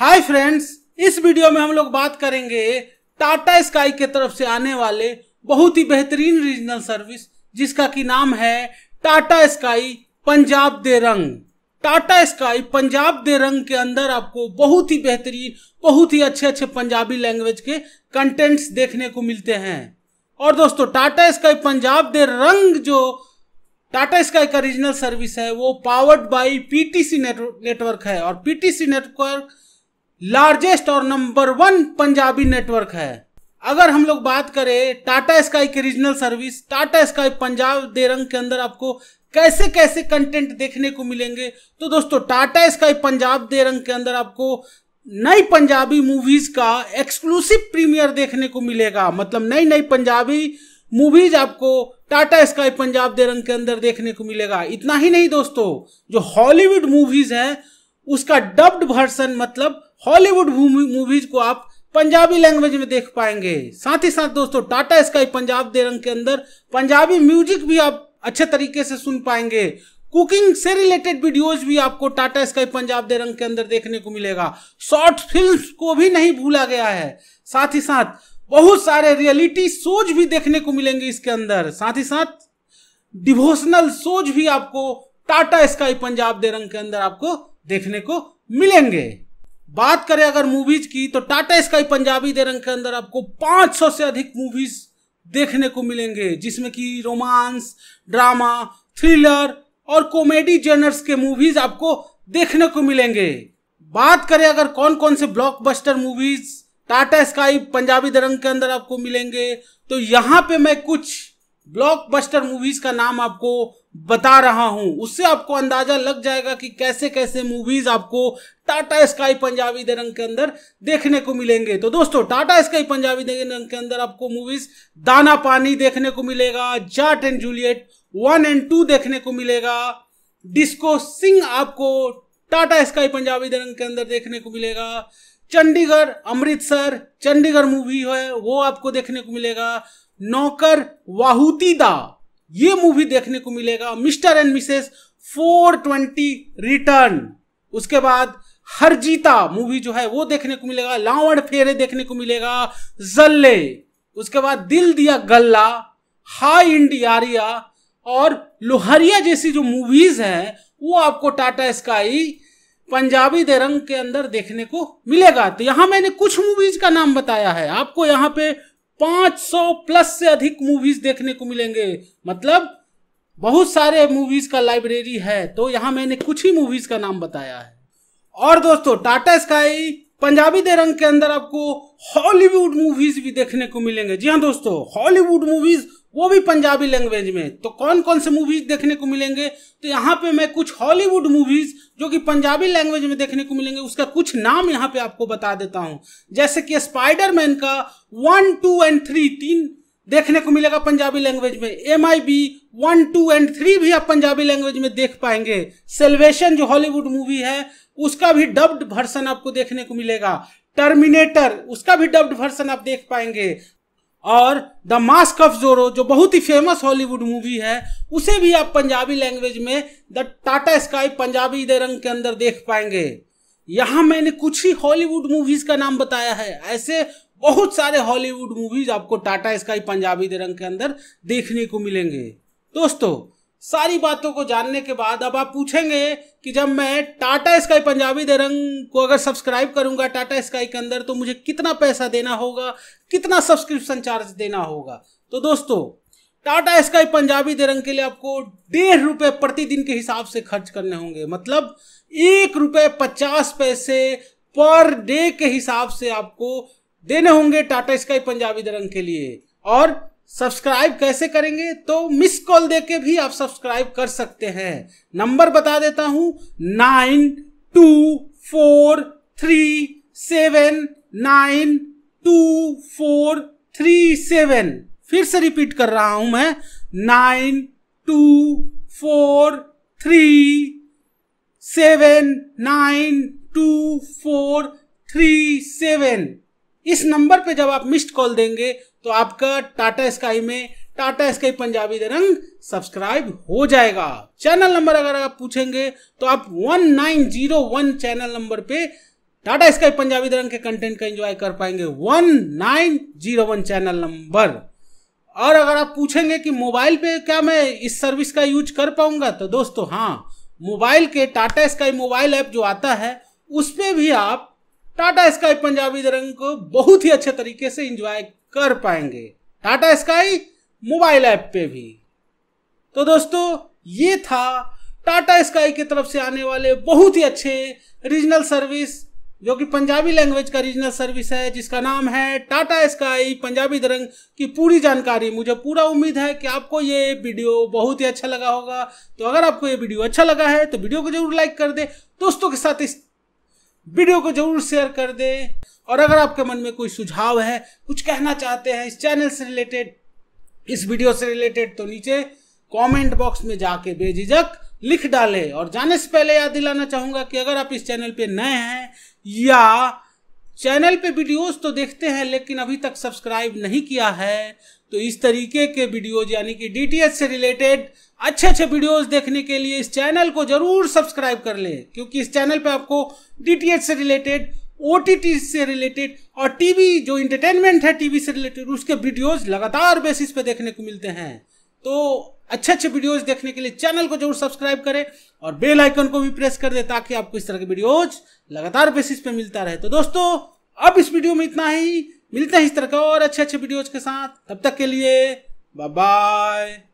hi friends इस video में हम लोग बात करेंगे टाटा स्काई के तरफ से आने वाले बहुत ही बेहतरीन रीजनल सर्विस जिसका की नाम है टाटा स्काई पंजाब दे रंग टाटा स्काई पंजाब दे रंग के अंदर आपको बहुत ही बेहतरीन बहुत ही अच्छे अच्छे पंजाबी लैंग्वेज के कंटेंट्स देखने को मिलते हैं और दोस्तों टाटा स्काई पंजाब दे रंग जो टाटा स्काई का रीजनल सर्विस है वो पावर्ड बाई पीटीसी नेटवर्क है और पीटीसी नेटवर्क लार्जेस्ट और नंबर वन पंजाबी नेटवर्क है अगर हम लोग बात करें टाटा स्काई की regional service Tata Sky Punjab De Rang के अंदर आपको कैसे कैसे कंटेंट देखने को मिलेंगे तो दोस्तों टाटा स्काई पंजाब देरंग के अंदर आपको नई पंजाबी मूवीज का एक्सक्लूसिव प्रीमियर देखने को मिलेगा मतलब नई नई पंजाबी मूवीज आपको टाटा स्काई पंजाब देरंग के अंदर देखने को मिलेगा इतना ही नहीं दोस्तों जो हॉलीवुड मूवीज है उसका डब्ड वर्सन मतलब हॉलीवुड मूवीज को आप पंजाबी लैंग्वेज में देख पाएंगे साथ ही साथ दोस्तों टाटा स्काई पंजाब दे रंग के अंदर पंजाबी म्यूजिक भी आप अच्छे तरीके से सुन पाएंगे कुकिंग से रिलेटेड वीडियोज भी आपको टाटा स्काई पंजाब दे रंग के अंदर देखने को मिलेगा शॉर्ट फिल्म को भी नहीं भूला गया है साथ ही साथ बहुत सारे रियलिटी शोज भी देखने को मिलेंगे इसके अंदर साथ ही साथ डिवोशनल शोज भी आपको टाटा स्काई पंजाब दे रंग के अंदर आपको देखने को मिलेंगे बात करें अगर मूवीज की तो टाटा स्काई पंजाबी दे रंग के अंदर आपको 500 से अधिक मूवीज देखने को मिलेंगे जिसमें कि रोमांस ड्रामा थ्रिलर और कॉमेडी जेनर्स के मूवीज आपको देखने को मिलेंगे बात करें अगर कौन कौन से blockbuster movies Tata Sky Punjabi De Rang के अंदर आपको मिलेंगे तो यहाँ पे मैं कुछ ब्लॉकबस्टर मूवीज का नाम आपको बता रहा हूं उससे आपको अंदाजा लग जाएगा कि कैसे कैसे मूवीज आपको टाटा स्काई पंजाबी दरंग के अंदर देखने को मिलेंगे तो दोस्तों टाटा स्काई पंजाबी दरंग के अंदर आपको मूवीज दाना पानी देखने को मिलेगा Jatt and Juliet one and two देखने को मिलेगा डिस्को सिंह आपको टाटा स्काई पंजाबी दरंग के अंदर देखने को मिलेगा चंडीगढ़ अमृतसर चंडीगढ़ मूवी है वो आपको देखने को मिलेगा नौकर वाहूती दा ये मूवी देखने को मिलेगा मिस्टर एंड मिसेस 420 रिटर्न उसके बाद हरजीता मूवी जो है वो देखने को मिलेगा लावण फेरे देखने को मिलेगा जल्ले उसके बाद दिल दिया गल्ला हाई इंडियारिया और लोहरिया जैसी जो मूवीज हैं वो आपको टाटा स्काई पंजाबी दे रंग के अंदर देखने को मिलेगा तो यहां मैंने कुछ मूवीज का नाम बताया है आपको यहां पे 500 प्लस से अधिक मूवीज देखने को मिलेंगे मतलब बहुत सारे मूवीज का लाइब्रेरी है तो यहां मैंने कुछ ही मूवीज का नाम बताया है और दोस्तों टाटा स्काई पंजाबी दे रंग के अंदर आपको हॉलीवुड मूवीज भी देखने को मिलेंगे जी हाँ दोस्तों हॉलीवुड मूवीज वो भी पंजाबी लैंग्वेज में तो कौन कौन से मूवीज देखने को मिलेंगे तो यहाँ पे मैं कुछ हॉलीवुड मूवीज जो कि पंजाबी लैंग्वेज में देखने को मिलेंगे उसका कुछ नाम यहाँ पे आपको बता देता हूँ जैसे कि स्पाइडरमैन का वन टू एंड थ्री तीन देखने को मिलेगा पंजाबी लैंग्वेज में M I B one two and three भी आप पंजाबी लैंग्वेज में देख पाएंगे सेल्वेशन जो हॉलीवुड मूवी है उसका भी डब्ड वर्सन आपको देखने को मिलेगा टर्मिनेटर उसका भी डब्ड वर्सन आप देख पाएंगे और द मास्क ऑफ जोरो जो बहुत ही फेमस हॉलीवुड मूवी है उसे भी आप पंजाबी लैंग्वेज में द टाटा स्काई पंजाबी दे रंग के अंदर देख पाएंगे यहाँ मैंने कुछ ही हॉलीवुड मूवीज का नाम बताया है ऐसे बहुत सारे हॉलीवुड मूवीज आपको टाटा स्काई पंजाबी दे रंग के अंदर देखने को मिलेंगे दोस्तों सारी बातों को जानने के बाद अब आप पूछेंगे कि जब मैं टाटा स्काई पंजाबी दरंग को अगर सब्सक्राइब करूंगा टाटा स्काई के अंदर तो मुझे कितना पैसा देना होगा कितना सब्सक्रिप्शन चार्ज देना होगा तो दोस्तों टाटा स्काई पंजाबी दरंग के लिए आपको डेढ़ रुपये प्रतिदिन के हिसाब से खर्च करने होंगे मतलब एक रुपये पचास पैसे पर डे के हिसाब से आपको देने होंगे टाटा स्काई पंजाबी दरंग के लिए और सब्सक्राइब कैसे करेंगे तो मिस कॉल दे के भी आप सब्सक्राइब कर सकते हैं नंबर बता देता हूं nine two four three seven nine two four three seven फिर से रिपीट कर रहा हूं मैं nine two four three seven nine two four three seven इस नंबर पे जब आप मिस्ड कॉल देंगे तो आपका टाटा स्काई में टाटा स्काई पंजाबी रंग सब्सक्राइब हो जाएगा चैनल नंबर अगर आप पूछेंगे तो आप 1901 चैनल नंबर पे टाटा स्काई पंजाबी रंग के कंटेंट का एंजॉय कर पाएंगे 1901 चैनल नंबर और अगर आप पूछेंगे कि मोबाइल पे क्या मैं इस सर्विस का यूज कर पाऊंगा तो दोस्तों हाँ मोबाइल के टाटा स्काई मोबाइल ऐप जो आता है उस पर भी आप टाटा स्काई पंजाबी दरंग को बहुत ही अच्छे तरीके से इंजॉय कर पाएंगे टाटा स्काई मोबाइल ऐप पे भी तो दोस्तों ये था टाटा स्काई की तरफ से आने वाले बहुत ही अच्छे रीजनल सर्विस जो कि पंजाबी लैंग्वेज का रीजनल सर्विस है जिसका नाम है टाटा स्काई पंजाबी दरंग की पूरी जानकारी मुझे पूरा उम्मीद है कि आपको ये वीडियो बहुत ही अच्छा लगा होगा तो अगर आपको ये वीडियो अच्छा लगा है तो वीडियो को जरूर लाइक कर दे दोस्तों के साथ इस वीडियो को जरूर शेयर कर दे और अगर आपके मन में कोई सुझाव है कुछ कहना चाहते हैं इस चैनल से रिलेटेड इस वीडियो से रिलेटेड तो नीचे कमेंट बॉक्स में जाके बेझिझक लिख डालें और जाने से पहले याद दिलाना चाहूंगा कि अगर आप इस चैनल पे नए हैं या चैनल पे वीडियोस तो देखते हैं लेकिन अभी तक सब्सक्राइब नहीं किया है तो इस तरीके के वीडियोज यानी कि डी से रिलेटेड अच्छे अच्छे वीडियोस देखने के लिए इस चैनल को जरूर सब्सक्राइब कर लें क्योंकि इस चैनल पे आपको डी से रिलेटेड ओ से रिलेटेड और टीवी जो इंटरटेनमेंट है टीवी से रिलेटेड उसके वीडियोज लगातार बेसिस पे देखने को मिलते हैं तो अच्छे अच्छे वीडियोज देखने के लिए चैनल को जरूर सब्सक्राइब करें और बेल आइकन को भी प्रेस कर दे ताकि आपको इस तरह के वीडियोज लगातार बेसिस पे मिलता रहे तो दोस्तों अब इस वीडियो में इतना ही मिलते हैं इस तरह के और अच्छे अच्छे वीडियोज के साथ तब तक के लिए बाय